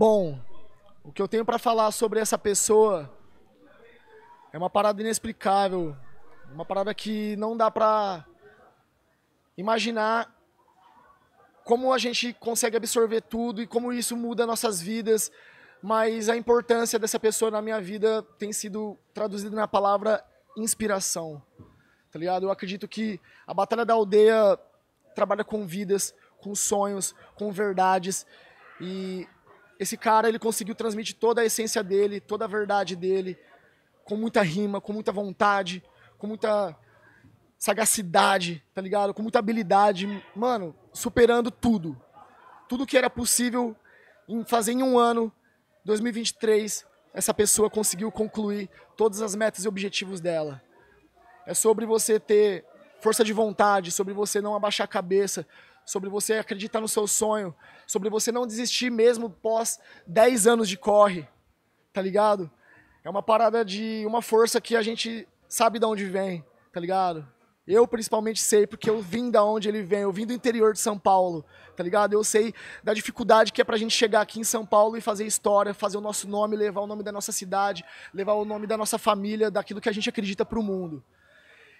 Bom, o que eu tenho para falar sobre essa pessoa é uma parada inexplicável, uma parada que não dá para imaginar como a gente consegue absorver tudo e como isso muda nossas vidas, mas a importância dessa pessoa na minha vida tem sido traduzida na palavra inspiração. Tá ligado? Eu acredito que a Batalha da Aldeia trabalha com vidas, com sonhos, com verdades e esse cara, ele conseguiu transmitir toda a essência dele, toda a verdade dele, com muita rima, com muita vontade, com muita sagacidade, tá ligado? Com muita habilidade, mano, superando tudo. Tudo que era possível em fazer em um ano, 2023, essa pessoa conseguiu concluir todas as metas e objetivos dela. É sobre você ter força de vontade, sobre você não abaixar a cabeça, sobre você acreditar no seu sonho, sobre você não desistir mesmo pós 10 anos de corre, tá ligado? É uma parada de uma força que a gente sabe de onde vem, tá ligado? Eu principalmente sei, porque eu vim da onde ele vem, eu vim do interior de São Paulo, tá ligado? Eu sei da dificuldade que é pra gente chegar aqui em São Paulo e fazer história, fazer o nosso nome, levar o nome da nossa cidade, levar o nome da nossa família, daquilo que a gente acredita pro mundo.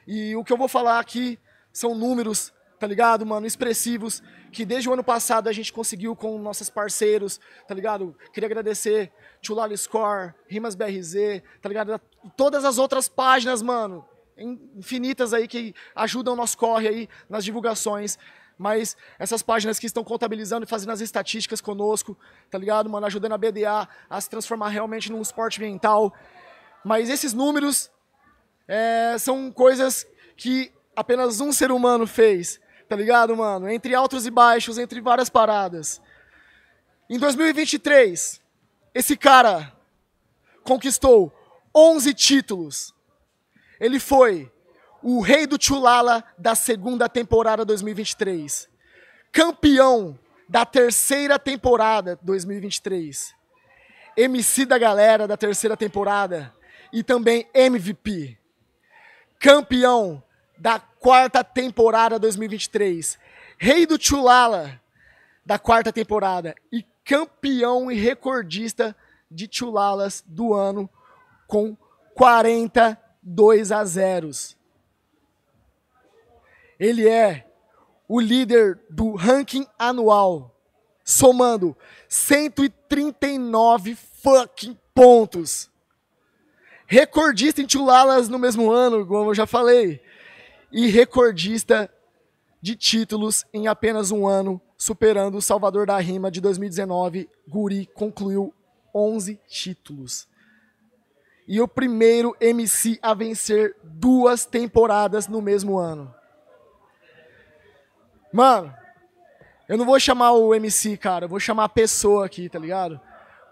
E o que eu vou falar aqui são números tá ligado, mano? Expressivos, que desde o ano passado a gente conseguiu com nossos parceiros, tá ligado? Queria agradecer Chulali Score, Rimas BRZ, tá ligado? Todas as outras páginas, mano, infinitas aí que ajudam o nosso corre aí nas divulgações. Mas essas páginas que estão contabilizando e fazendo as estatísticas conosco, tá ligado, mano? Ajudando a BDA a se transformar realmente num esporte mental Mas esses números é, são coisas que apenas um ser humano fez tá ligado, mano? Entre altos e baixos, entre várias paradas. Em 2023, esse cara conquistou 11 títulos. Ele foi o rei do Chulala da segunda temporada 2023. Campeão da terceira temporada 2023. MC da galera da terceira temporada e também MVP. Campeão da quarta temporada 2023, rei do Chulala da quarta temporada e campeão e recordista de Chulalas do ano com 42 a 0. Ele é o líder do ranking anual, somando 139 fucking pontos. Recordista em Chulalas no mesmo ano, como eu já falei e recordista de títulos em apenas um ano, superando o Salvador da Rima de 2019. Guri concluiu 11 títulos. E o primeiro MC a vencer duas temporadas no mesmo ano. Mano, eu não vou chamar o MC, cara, eu vou chamar a pessoa aqui, tá ligado?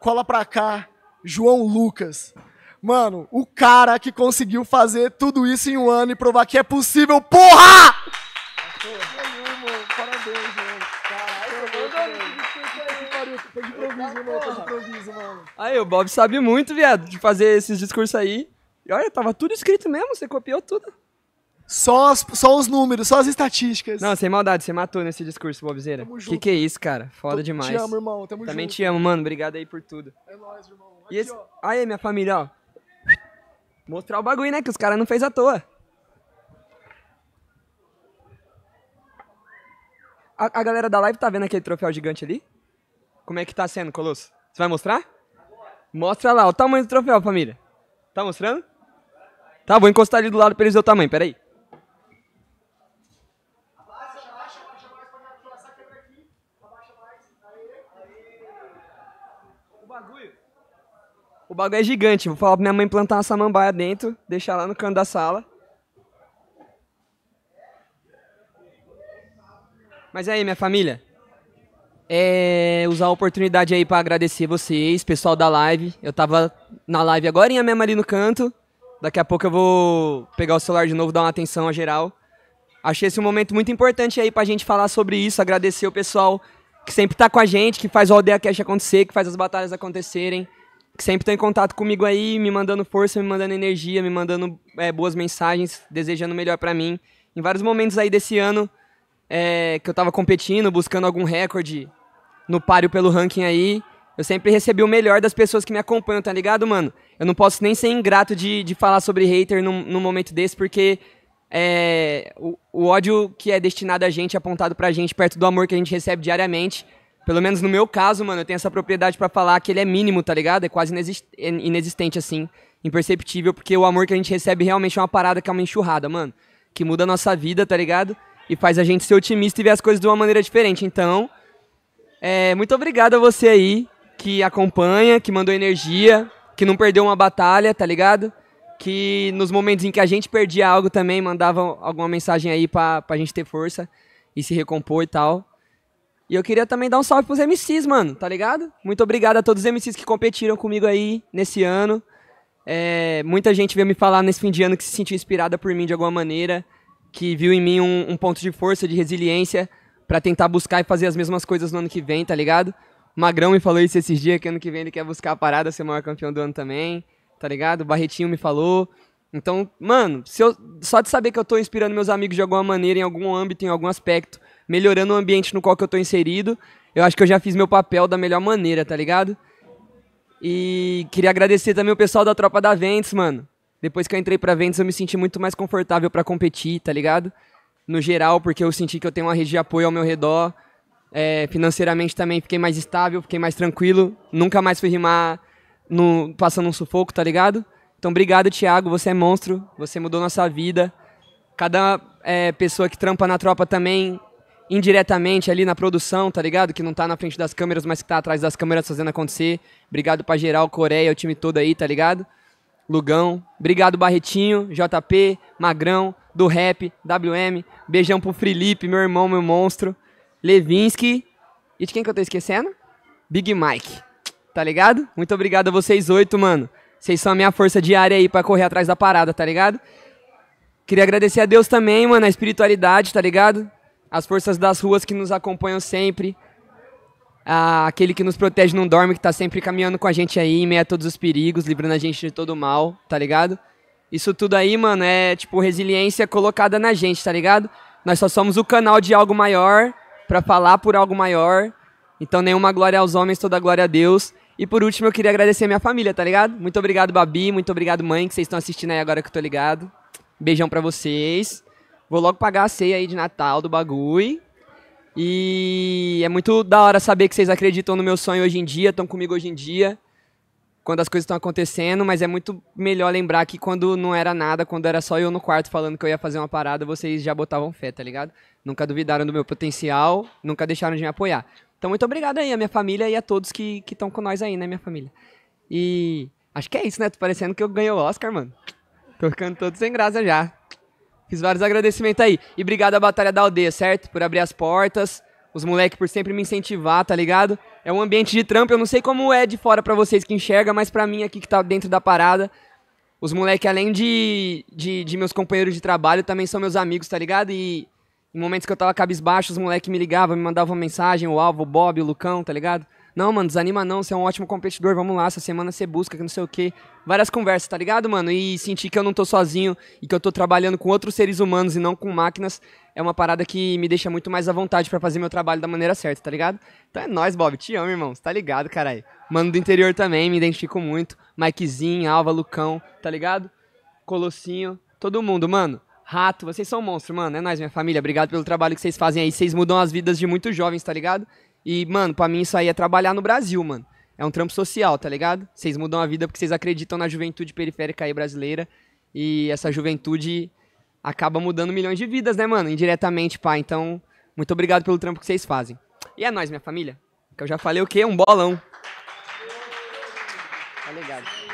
Cola pra cá, João Lucas. Mano, o cara que conseguiu fazer tudo isso em um ano e provar que é possível, porra! Parabéns, mano. Caralho, foi de improviso, Foi de improviso, mano. Aí, o Bob sabe muito, viado, de fazer esses discursos aí. E olha, tava tudo escrito mesmo, você copiou tudo. Só, as, só os números, só as estatísticas. Não, sem maldade, você matou nesse discurso, Bobzeira. Tamo junto. Que que é isso, cara? Foda Tô, demais. Te amo, irmão. Tamo Também junto. te amo, mano. Obrigado aí por tudo. É nóis, irmão. Aqui, esse... Aí, minha família, ó mostrar o bagulho, né? Que os caras não fez à toa. A, a, galera da live tá vendo aquele troféu gigante ali? Como é que tá sendo, Colosso? Você vai mostrar? Mostra lá o tamanho do troféu, família. Tá mostrando? Tá, vou encostar ali do lado pra eles verem o tamanho, peraí. O bagulho é gigante. Vou falar pra minha mãe plantar uma samambaia dentro, deixar lá no canto da sala. Mas aí, minha família. É, usar a oportunidade aí para agradecer vocês, pessoal da live. Eu tava na live agora mesmo ali no canto. Daqui a pouco eu vou pegar o celular de novo, dar uma atenção a geral. Achei esse um momento muito importante aí pra gente falar sobre isso, agradecer o pessoal que sempre tá com a gente, que faz o Aldeia Cash acontecer, que faz as batalhas acontecerem que sempre estão tá em contato comigo aí, me mandando força, me mandando energia, me mandando é, boas mensagens, desejando melhor para mim. Em vários momentos aí desse ano, é, que eu estava competindo, buscando algum recorde no páreo pelo ranking aí, eu sempre recebi o melhor das pessoas que me acompanham, tá ligado, mano? Eu não posso nem ser ingrato de, de falar sobre hater num, num momento desse, porque é, o, o, ódio que é destinado a gente, apontado pra gente, perto do amor que a gente recebe diariamente, pelo menos no meu caso, mano, eu tenho essa propriedade para falar que ele é mínimo, tá ligado? É quase inexistente, assim, imperceptível, porque o amor que a gente recebe realmente é uma parada que é uma enxurrada, mano. Que muda a nossa vida, tá ligado? E faz a gente ser otimista e ver as coisas de uma maneira diferente. Então, é, muito obrigado a você aí que acompanha, que mandou energia, que não perdeu uma batalha, tá ligado? Que nos momentos em que a gente perdia algo também, mandava alguma mensagem aí pra, pra gente ter força e se recompor e tal. E eu queria também dar um salve pros MCs, mano, tá ligado? Muito obrigado a todos os MCs que competiram comigo aí nesse ano. É, muita gente veio me falar nesse fim de ano que se sentiu inspirada por mim de alguma maneira, que viu em mim um, um ponto de força, de resiliência, para tentar buscar e fazer as mesmas coisas no ano que vem, tá ligado? O Magrão me falou isso esses dias, que ano que vem ele quer buscar a parada, ser o maior campeão do ano também, tá ligado? O Barretinho me falou. Então, mano, eu, só de saber que eu tô inspirando meus amigos de alguma maneira, em algum âmbito, em algum aspecto, melhorando o ambiente no qual que eu tô inserido. Eu acho que eu já fiz meu papel da melhor maneira, tá ligado? E queria agradecer também o pessoal da tropa da Ventes, mano. Depois que eu entrei pra Ventes, eu me senti muito mais confortável para competir, tá ligado? No geral, porque eu senti que eu tenho uma rede de apoio ao meu redor. É, financeiramente também fiquei mais estável, fiquei mais tranquilo. Nunca mais fui rimar no, passando um sufoco, tá ligado? Então, obrigado, Thiago. Você é monstro. Você mudou nossa vida. Cada é, pessoa que trampa na tropa também indiretamente ali na produção, tá ligado? Que não tá na frente das câmeras, mas que tá atrás das câmeras fazendo acontecer. Obrigado pra geral, Coreia, o time todo aí, tá ligado? Lugão. Obrigado, Barretinho, JP, Magrão, do Rap, WM. Beijão pro Felipe, meu irmão, meu monstro. Levinsky. E de quem que eu tô esquecendo? Big Mike. Tá ligado? Muito obrigado a vocês oito, mano. Vocês são a minha força diária aí pra correr atrás da parada, tá ligado? Queria agradecer a Deus também, mano, a espiritualidade, tá ligado? as forças das ruas que nos acompanham sempre, a, ah, aquele que nos protege não dorme, que está sempre caminhando com a gente aí, em meio a todos os perigos, livrando a gente de todo o mal, tá ligado? Isso tudo aí, mano, é tipo resiliência colocada na gente, tá ligado? Nós só somos o canal de algo maior, para falar por algo maior. Então, nenhuma glória aos homens, toda glória a Deus. E por último, eu queria agradecer a minha família, tá ligado? Muito obrigado, Babi. Muito obrigado, mãe, que vocês estão assistindo aí agora que eu tô ligado. Beijão para vocês. Vou logo pagar a ceia aí de Natal do bagulho. E é muito da hora saber que vocês acreditam no meu sonho hoje em dia, estão comigo hoje em dia, quando as coisas estão acontecendo, mas é muito melhor lembrar que quando não era nada, quando era só eu no quarto falando que eu ia fazer uma parada, vocês já botavam fé, tá ligado? Nunca duvidaram do meu potencial, nunca deixaram de me apoiar. Então, muito obrigado aí, a minha família e a todos que estão com nós aí, né, minha família? E acho que é isso, né? Tô parecendo que eu ganhei o Oscar, mano. Tô ficando todo sem graça já. Fiz vários agradecimentos aí. E obrigado à Batalha da Aldeia, certo? Por abrir as portas. Os moleques por sempre me incentivar, tá ligado? É um ambiente de trampo. Eu não sei como é de fora para vocês que enxerga, mas para mim aqui que tá dentro da parada, os moleques, além de, de, de, meus companheiros de trabalho, também são meus amigos, tá ligado? E em momentos que eu tava cabisbaixo, os moleques me ligavam, me mandavam mensagem, o Alvo, o Bob, o Lucão, tá ligado? Não, mano, desanima não, você é um ótimo competidor, vamos lá, essa semana você busca, que não sei o quê. Várias conversas, tá ligado, mano? E sentir que eu não tô sozinho e que eu tô trabalhando com outros seres humanos e não com máquinas é uma parada que me deixa muito mais à vontade para fazer meu trabalho da maneira certa, tá ligado? Então é nóis, Bob, te amo, irmão, você tá ligado, caralho. Mano do interior também, me identifico muito. Mikezinho, Alva, Lucão, tá ligado? Colossinho, todo mundo, mano. Rato, vocês são monstro, mano. É nóis, minha família. Obrigado pelo trabalho que vocês fazem aí. Vocês mudam as vidas de muitos jovens, tá ligado? E, mano, pra mim isso aí é trabalhar no Brasil, mano. É um trampo social, tá ligado? Vocês mudam a vida porque vocês acreditam na juventude periférica aí brasileira. E essa juventude acaba mudando milhões de vidas, né, mano? Indiretamente, pá. Então, muito obrigado pelo trampo que vocês fazem. E é nóis, minha família. Que eu já falei o quê? Um bolão. Tá ligado.